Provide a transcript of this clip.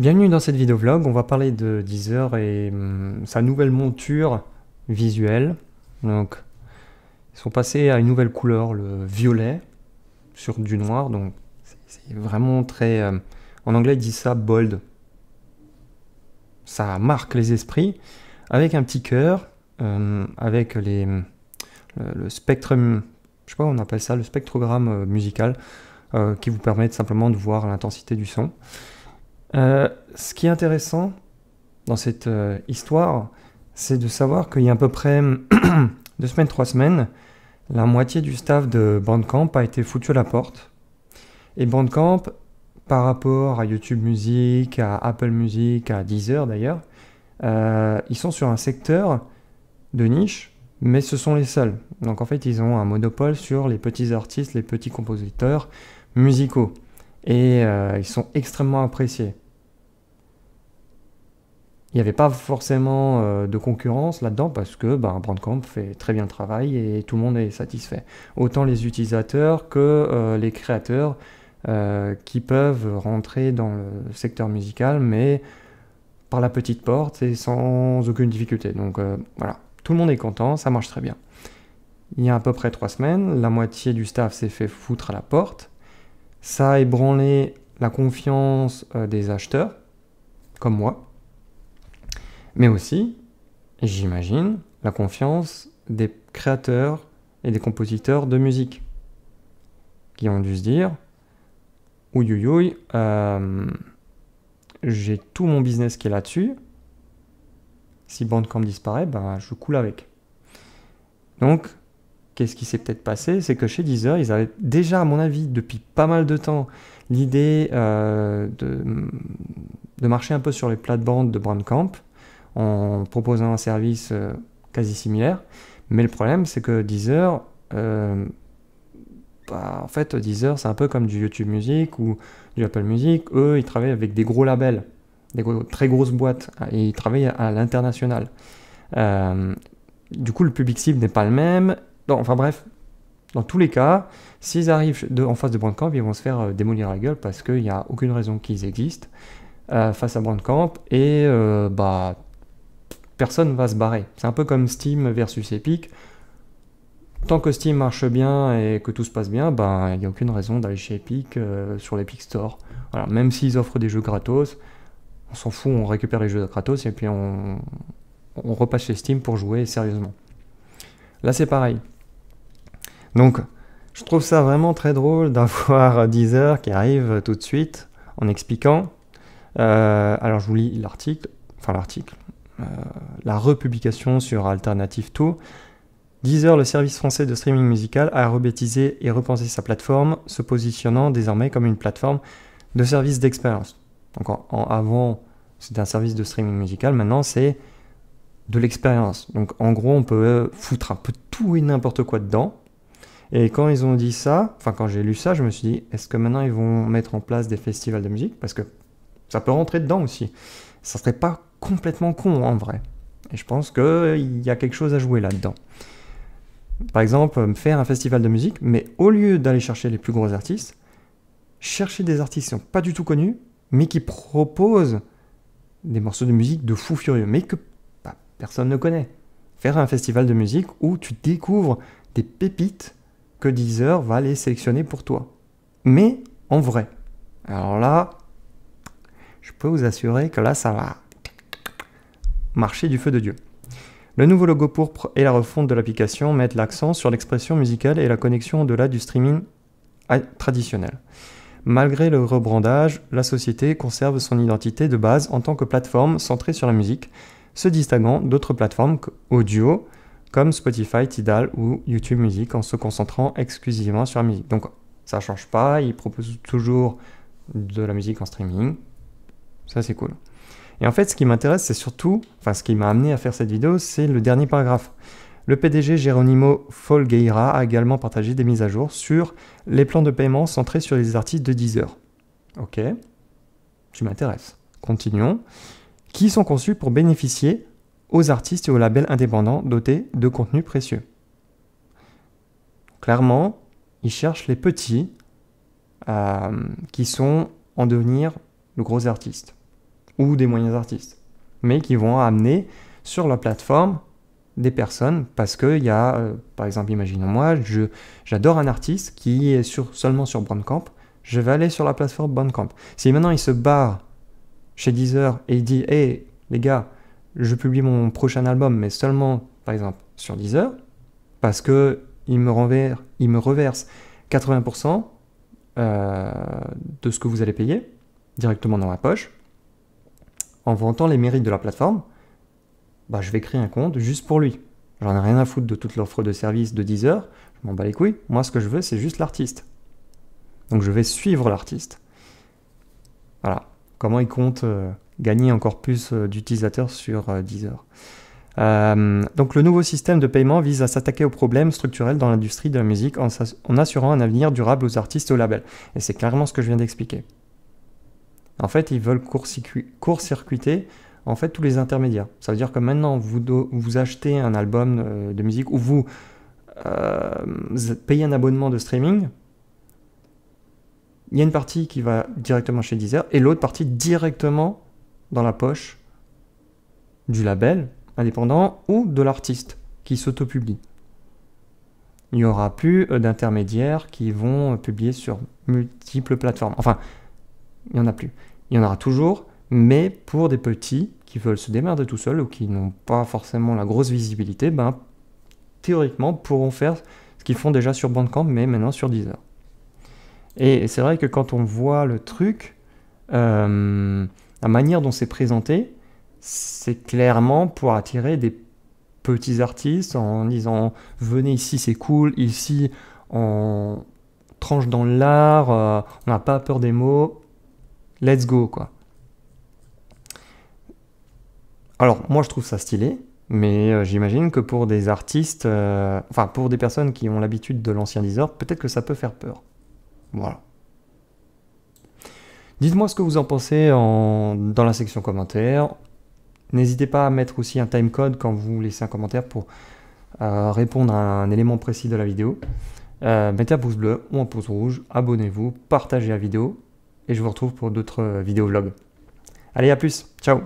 Bienvenue dans cette vidéo vlog, on va parler de Deezer et mm, sa nouvelle monture visuelle. Donc, ils sont passés à une nouvelle couleur, le violet, sur du noir, donc c'est vraiment très... Euh, en anglais, ils disent ça bold. Ça marque les esprits, avec un petit cœur, euh, avec les, mm, le spectre, mm, je sais pas on appelle ça, le spectrogramme euh, musical, qui vous permet simplement de voir l'intensité du son. Euh, ce qui est intéressant dans cette euh, histoire, c'est de savoir qu'il y a à peu près deux semaines, trois semaines, la moitié du staff de Bandcamp a été foutu à la porte. Et Bandcamp, par rapport à YouTube Music, à Apple Music, à Deezer d'ailleurs, euh, ils sont sur un secteur de niche, mais ce sont les seuls. Donc en fait, ils ont un monopole sur les petits artistes, les petits compositeurs musicaux. Et ils sont extrêmement appréciés il n'y avait pas forcément euh, de concurrence là-dedans parce que Brandcamp bah, fait très bien le travail et tout le monde est satisfait. Autant les utilisateurs que euh, les créateurs euh, qui peuvent rentrer dans le secteur musical, mais par la petite porte et sans aucune difficulté. Donc voilà, tout le monde est content, ça marche très bien. Il y a à peu près trois semaines, la moitié du staff s'est fait foutre à la porte. Ça a ébranlé la confiance des acheteurs, comme moi mais aussi, j'imagine, la confiance des créateurs et des compositeurs de musique, qui ont dû se dire, ouïouïouï, euh, j'ai tout mon business qui est là-dessus, si Bandcamp disparaît, ben, je coule avec. Donc, qu'est-ce qui s'est peut-être passé C'est que chez Deezer, ils avaient déjà, à mon avis, depuis pas mal de temps, l'idée euh, de, de, marcher un peu sur les plates-bandes de Bandcamp, en proposant un service euh, quasi similaire. Mais le problème, c'est que Deezer, euh, bah, en fait, Deezer, c'est un peu comme du YouTube Music ou du Apple Music. Eux, ils travaillent avec des gros labels, des très grosses boîtes, et ils travaillent à l'international. Euh, du coup, le public cible n'est pas le même. enfin bref, dans tous les cas, s'ils arrivent en face de Brandcamp, ils vont se faire démolir la gueule parce qu'il n'y a aucune raison qu'ils existent face à Brandcamp Et bah personne va se barrer. C'est un peu comme Steam versus Epic. Tant que Steam marche bien et que tout se passe bien, ben bah, il n'y a aucune raison d'aller chez Epic euh, sur l'Epic Store. même s'ils offrent des jeux gratos, on s'en fout, on récupère les jeux gratos et puis on, repasse chez Steam pour jouer sérieusement. Là c'est pareil. Donc je trouve ça vraiment très drôle d'avoir Deezer qui arrive tout de suite en expliquant. Euh, alors je vous lis l'article, enfin l'article, euh, la republication sur Alternative Tour, Deezer, le service français de streaming musical, a rebaptisé et repensé sa plateforme, se positionnant désormais comme une plateforme de service d'expérience. Donc en, avant, c'était un service de streaming musical, maintenant c'est de l'expérience. Donc en gros, on peut euh, foutre un peu tout et n'importe quoi dedans. Et quand ils ont dit ça, enfin quand j'ai lu ça, je me suis dit, est-ce que maintenant ils vont mettre en place des festivals de musique Parce que ça peut rentrer dedans aussi. Ça serait pas complètement con en vrai. Et je pense qu'il euh, y a quelque chose à jouer là-dedans. Par exemple, euh, faire un festival de musique, mais au lieu d'aller chercher les plus gros artistes, chercher des artistes qui sont pas du tout connus, mais qui proposent des morceaux de musique de fou furieux, mais que bah, personne ne connaît. Faire un festival de musique où tu découvres des pépites que Deezer va les sélectionner pour toi. Mais en vrai. Alors là, je peux vous assurer que là, ça va marché du feu de Dieu. Le nouveau logo pourpre et la refonte de l'application mettent l'accent sur l'expression musicale et la connexion au-delà du streaming traditionnel. Malgré le rebrandage, la société conserve son identité de base en tant que plateforme centrée sur la musique, se distinguant d'autres plateformes audio comme Spotify, Tidal ou YouTube Music en se concentrant exclusivement sur la musique. Donc ça change pas, ils proposent toujours de la musique en streaming. Ça c'est cool. Et en fait, ce qui m'intéresse, c'est surtout, enfin, ce qui m'a amené à faire cette vidéo, c'est le dernier paragraphe. Le PDG Geronimo Folgueira a également partagé des mises à jour sur les plans de paiement centrés sur les artistes de Deezer. Ok, tu m'intéresses. Continuons. Qui sont conçus pour bénéficier aux artistes et aux labels indépendants dotés de contenus précieux. Clairement, ils cherchent les petits euh, qui sont en devenir de gros artistes ou des moyens artistes, mais qui vont amener sur la plateforme des personnes parce qu'il y a, euh, par exemple, imaginons moi, je j'adore un artiste qui est seulement sur Bandcamp, je vais aller sur la plateforme Bandcamp. Si maintenant il se barre chez Deezer et il dit Hé les gars, je publie mon prochain album, mais seulement, par exemple, sur Deezer, parce que il me, renverse, il me reverse 80% euh, de ce que vous allez payer directement dans ma poche, en vantant les mérites de la plateforme, bah, je vais créer un compte juste pour lui. J'en ai rien à foutre de toute l'offre de service de Deezer. je m'en bats les couilles. Moi, ce que je veux, c'est juste l'artiste. Donc, je vais suivre l'artiste. Voilà. Comment il compte euh, gagner encore plus euh, d'utilisateurs sur euh, Deezer. donc, le nouveau système de paiement vise à s'attaquer aux problèmes structurels dans l'industrie de la musique en assurant un avenir durable aux artistes et aux labels. Et c'est clairement ce que je viens d'expliquer. En fait, ils veulent court-circuiter en fait tous les intermédiaires. Ça veut dire que maintenant vous, achetez un album euh, de musique ou vous, vous euh, payez un abonnement de streaming. Il y a une partie qui va directement chez Deezer et l'autre partie directement dans la poche du label indépendant ou de l'artiste qui s'auto-publie. Il n'y aura plus euh, d'intermédiaires qui vont publier sur multiples plateformes. Enfin, il n'y en a plus il y en aura toujours, mais pour des petits qui veulent se démerder tout seuls ou qui n'ont pas forcément la grosse visibilité, ben, théoriquement pourront faire ce qu'ils font déjà sur Bandcamp, mais maintenant sur Deezer. Et c'est vrai que quand on voit le truc, euh, la manière dont c'est présenté, c'est clairement pour attirer des petits artistes en disant venez ici c'est cool, ici on tranche dans l'art, euh, on n'a pas peur des mots, let's go, quoi. Alors, moi, je trouve ça stylé, mais euh, j'imagine que pour des artistes, euh, enfin, pour des personnes qui ont l'habitude de l'ancien Deezer, peut-être que ça peut faire peur. Voilà. Dites-moi ce que vous en pensez dans la section commentaires. N'hésitez pas à mettre aussi un timecode quand vous laissez un commentaire pour euh, répondre à un élément précis de la vidéo. mettez un pouce bleu ou un pouce rouge, abonnez-vous, partagez la vidéo et je vous retrouve pour d'autres euh, vidéos vlogs. Allez, à plus, ciao